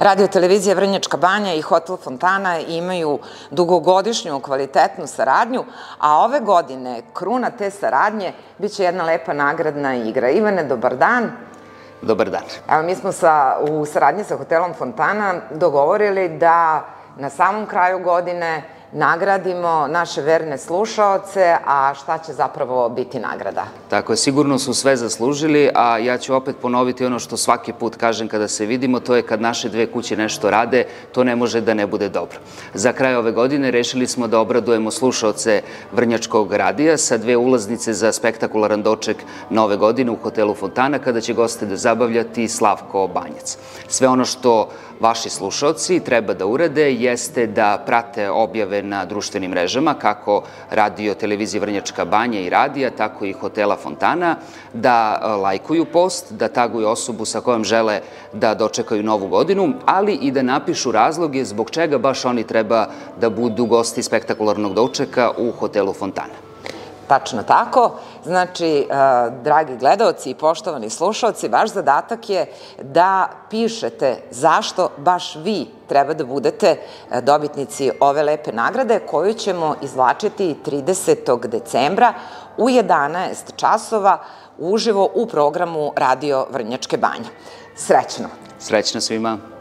Radio televizija Vrnjačka banja i Hotel Fontana imaju dugogodišnju kvalitetnu saradnju, a ove godine kruna te saradnje biće jedna lepa nagradna igra. Ivane, dobar dan. Dobar dan. Evo, mi smo sa, u saradnji sa Hotelom Fontana dogovorili da na samom kraju godine nagradimo naše verne slušaoce, a šta će zapravo biti nagrada? Tako je, sigurno su sve zaslužili, a ja ću opet ponoviti ono što svaki put kažem kada se vidimo, to je kad naše dve kuće nešto rade, to ne može da ne bude dobro. Za kraj ove godine rešili smo da obradujemo slušaoce Vrnjačkog radija sa dve ulaznice za spektakularan doček nove godine u hotelu Fontana, kada će goste da zabavljati Slavko Banjac. Sve ono što vaši slušaoci treba da urade jeste da prate objave objave na društvenim mrežama, kako radio televizije Vrnjačka banja i radija, tako i hotela Fontana, da e, lajkuju post, da taguju osobu sa kojom žele da dočekaju novu godinu, ali i da napišu razloge zbog čega baš oni treba da budu gosti spektakularnog dočeka u hotelu Fontana. Tačno tako. Znači, e, dragi gledalci i poštovani slušalci, vaš zadatak je da pišete zašto baš vi treba da budete e, dobitnici ove lepe nagrade koju ćemo izvlačiti 30. decembra u 11 časova uživo u programu Radio Vrnjačke banje. Srećno! Srećno svima!